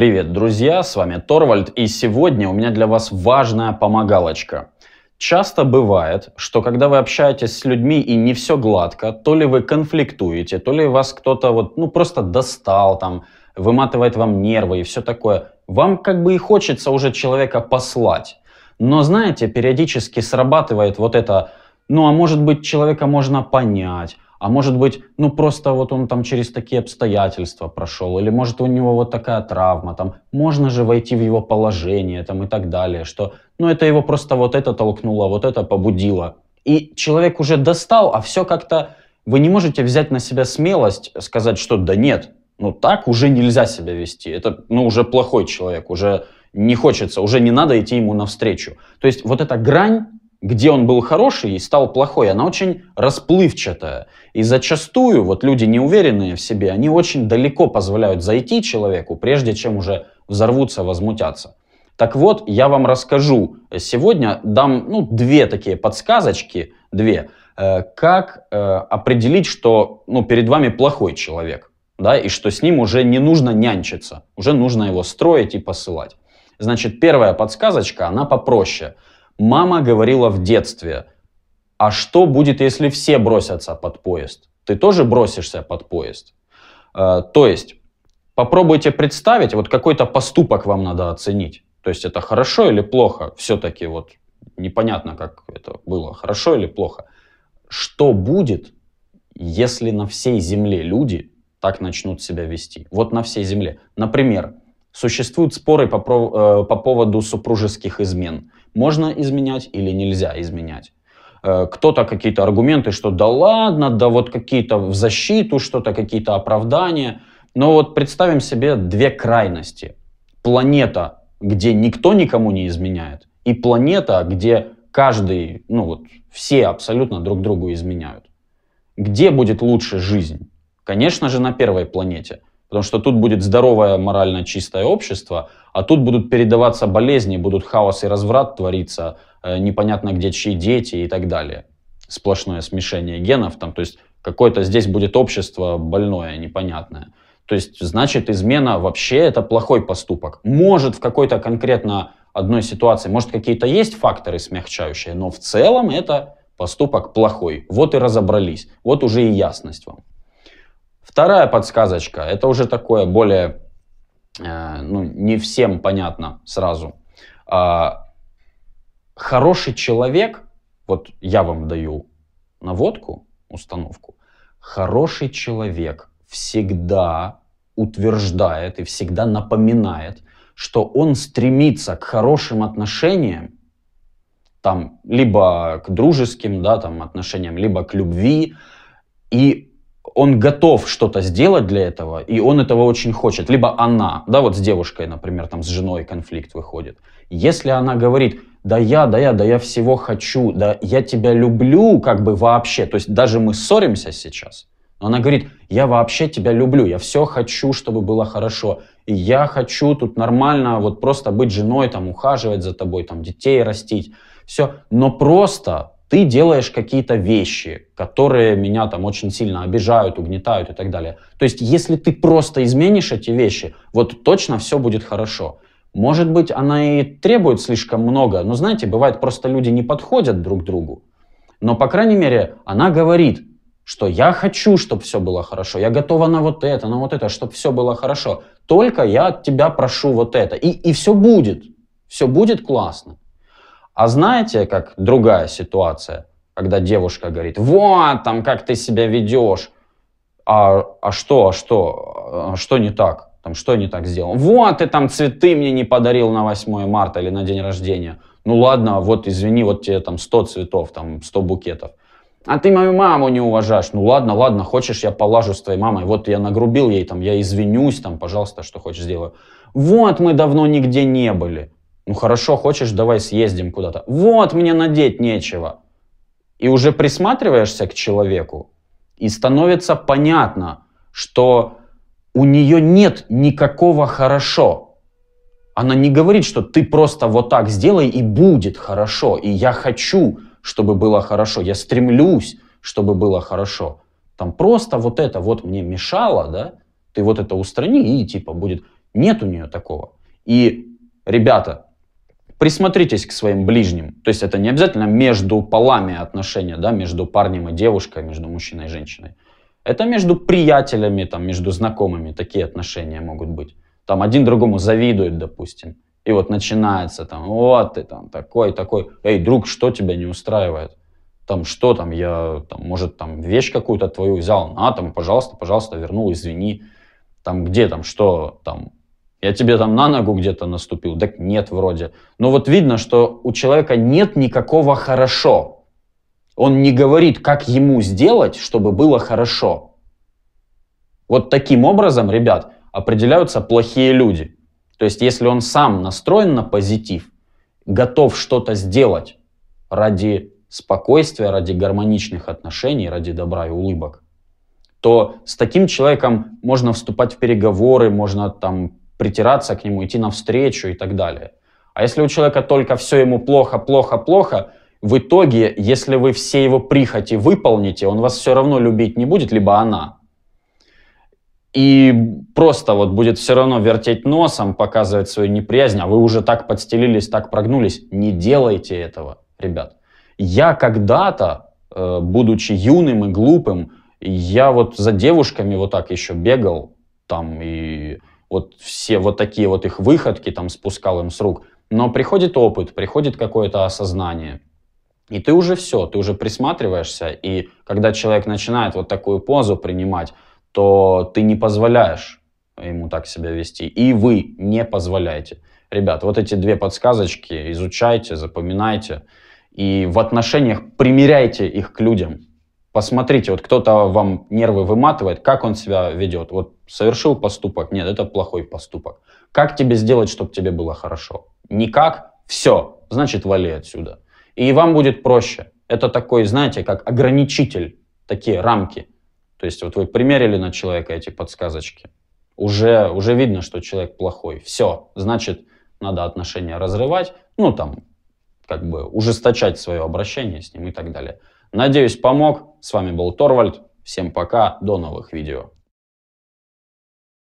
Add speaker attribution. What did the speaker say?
Speaker 1: Привет, друзья, с вами Торвальд, и сегодня у меня для вас важная помогалочка. Часто бывает, что когда вы общаетесь с людьми и не все гладко, то ли вы конфликтуете, то ли вас кто-то вот, ну, просто достал, там, выматывает вам нервы и все такое, вам как бы и хочется уже человека послать. Но знаете, периодически срабатывает вот это, ну а может быть человека можно понять, а может быть, ну просто вот он там через такие обстоятельства прошел, или может у него вот такая травма, там можно же войти в его положение там и так далее, что ну это его просто вот это толкнуло, вот это побудило. И человек уже достал, а все как-то вы не можете взять на себя смелость сказать, что да нет, ну так уже нельзя себя вести, это ну уже плохой человек, уже не хочется, уже не надо идти ему навстречу. То есть вот эта грань где он был хороший и стал плохой, она очень расплывчатая. И зачастую вот люди неуверенные в себе, они очень далеко позволяют зайти человеку, прежде чем уже взорвутся, возмутятся. Так вот, я вам расскажу сегодня, дам ну, две такие подсказочки, две, э, как э, определить, что ну, перед вами плохой человек, да, и что с ним уже не нужно нянчиться, уже нужно его строить и посылать. Значит, первая подсказочка, она попроще – Мама говорила в детстве, а что будет, если все бросятся под поезд? Ты тоже бросишься под поезд? Э, то есть, попробуйте представить, вот какой-то поступок вам надо оценить. То есть, это хорошо или плохо? Все-таки вот непонятно, как это было, хорошо или плохо. Что будет, если на всей Земле люди так начнут себя вести? Вот на всей Земле. Например, существуют споры по, э, по поводу супружеских измен можно изменять или нельзя изменять. Э, кто-то какие-то аргументы, что да ладно, да вот какие-то в защиту, что-то какие-то оправдания. Но вот представим себе две крайности. Планета, где никто никому не изменяет, и планета, где каждый, ну вот, все абсолютно друг другу изменяют. Где будет лучше жизнь? Конечно же, на первой планете. Потому что тут будет здоровое морально чистое общество, а тут будут передаваться болезни, будут хаос и разврат твориться, э, непонятно где чьи дети и так далее. Сплошное смешение генов, там, то есть какое-то здесь будет общество больное, непонятное. То есть, значит, измена вообще это плохой поступок. Может, в какой-то конкретно одной ситуации, может, какие-то есть факторы смягчающие, но в целом это поступок плохой. Вот и разобрались, вот уже и ясность вам. Вторая подсказочка, это уже такое более, э, ну, не всем понятно сразу. Э, хороший человек, вот я вам даю наводку, установку, хороший человек всегда утверждает и всегда напоминает, что он стремится к хорошим отношениям, там, либо к дружеским да, там, отношениям, либо к любви, и он готов что-то сделать для этого, и он этого очень хочет. Либо она, да, вот с девушкой, например, там с женой конфликт выходит. Если она говорит, да я, да я, да я всего хочу, да я тебя люблю как бы вообще, то есть даже мы ссоримся сейчас, но она говорит, я вообще тебя люблю, я все хочу, чтобы было хорошо, и я хочу тут нормально вот просто быть женой, там ухаживать за тобой, там детей растить, все, но просто ты делаешь какие-то вещи, которые меня там очень сильно обижают, угнетают и так далее. То есть, если ты просто изменишь эти вещи, вот точно все будет хорошо. Может быть, она и требует слишком много, но знаете, бывает просто люди не подходят друг другу. Но, по крайней мере, она говорит, что я хочу, чтобы все было хорошо, я готова на вот это, на вот это, чтобы все было хорошо. Только я от тебя прошу вот это. И, и все будет. Все будет классно. А знаете, как другая ситуация, когда девушка говорит, вот там, как ты себя ведешь, а, а что, а что, а что не так? Там, что не так сделал? Вот, ты там цветы мне не подарил на 8 марта или на день рождения. Ну ладно, вот извини, вот тебе там 100 цветов, там 100 букетов. А ты мою маму не уважаешь. Ну ладно, ладно, хочешь, я положу с твоей мамой. Вот я нагрубил ей, там, я извинюсь, там, пожалуйста, что хочешь сделаю. Вот мы давно нигде не были. Ну хорошо, хочешь, давай съездим куда-то. Вот, мне надеть нечего. И уже присматриваешься к человеку, и становится понятно, что у нее нет никакого хорошо. Она не говорит, что ты просто вот так сделай и будет хорошо. И я хочу, чтобы было хорошо. Я стремлюсь, чтобы было хорошо. Там просто вот это вот мне мешало, да? Ты вот это устрани и типа будет... Нет у нее такого. И, ребята, присмотритесь к своим ближним. То есть это не обязательно между полами отношения, да, между парнем и девушкой, между мужчиной и женщиной. Это между приятелями, там, между знакомыми такие отношения могут быть. Там один другому завидует, допустим. И вот начинается там, вот ты там такой, такой, эй, друг, что тебя не устраивает? Там что там, я, там, может, там вещь какую-то твою взял, на, там, пожалуйста, пожалуйста, вернул, извини. Там где там, что там, я тебе там на ногу где-то наступил. Так нет, вроде. Но вот видно, что у человека нет никакого хорошо. Он не говорит, как ему сделать, чтобы было хорошо. Вот таким образом, ребят, определяются плохие люди. То есть, если он сам настроен на позитив, готов что-то сделать ради спокойствия, ради гармоничных отношений, ради добра и улыбок, то с таким человеком можно вступать в переговоры, можно там притираться к нему, идти навстречу и так далее. А если у человека только все ему плохо, плохо, плохо, в итоге, если вы все его прихоти выполните, он вас все равно любить не будет, либо она. И просто вот будет все равно вертеть носом, показывать свою неприязнь, а вы уже так подстелились, так прогнулись. Не делайте этого, ребят. Я когда-то, э, будучи юным и глупым, я вот за девушками вот так еще бегал, там и вот все вот такие вот их выходки, там, спускал им с рук. Но приходит опыт, приходит какое-то осознание. И ты уже все, ты уже присматриваешься, и когда человек начинает вот такую позу принимать, то ты не позволяешь ему так себя вести, и вы не позволяете. Ребят, вот эти две подсказочки изучайте, запоминайте, и в отношениях примеряйте их к людям посмотрите, вот кто-то вам нервы выматывает, как он себя ведет. Вот совершил поступок, нет, это плохой поступок. Как тебе сделать, чтобы тебе было хорошо? Никак, все, значит вали отсюда. И вам будет проще. Это такой, знаете, как ограничитель, такие рамки. То есть вот вы примерили на человека эти подсказочки, уже, уже видно, что человек плохой. Все, значит, надо отношения разрывать, ну там, как бы ужесточать свое обращение с ним и так далее. Надеюсь, помог. С вами был Торвальд. Всем пока, до новых видео.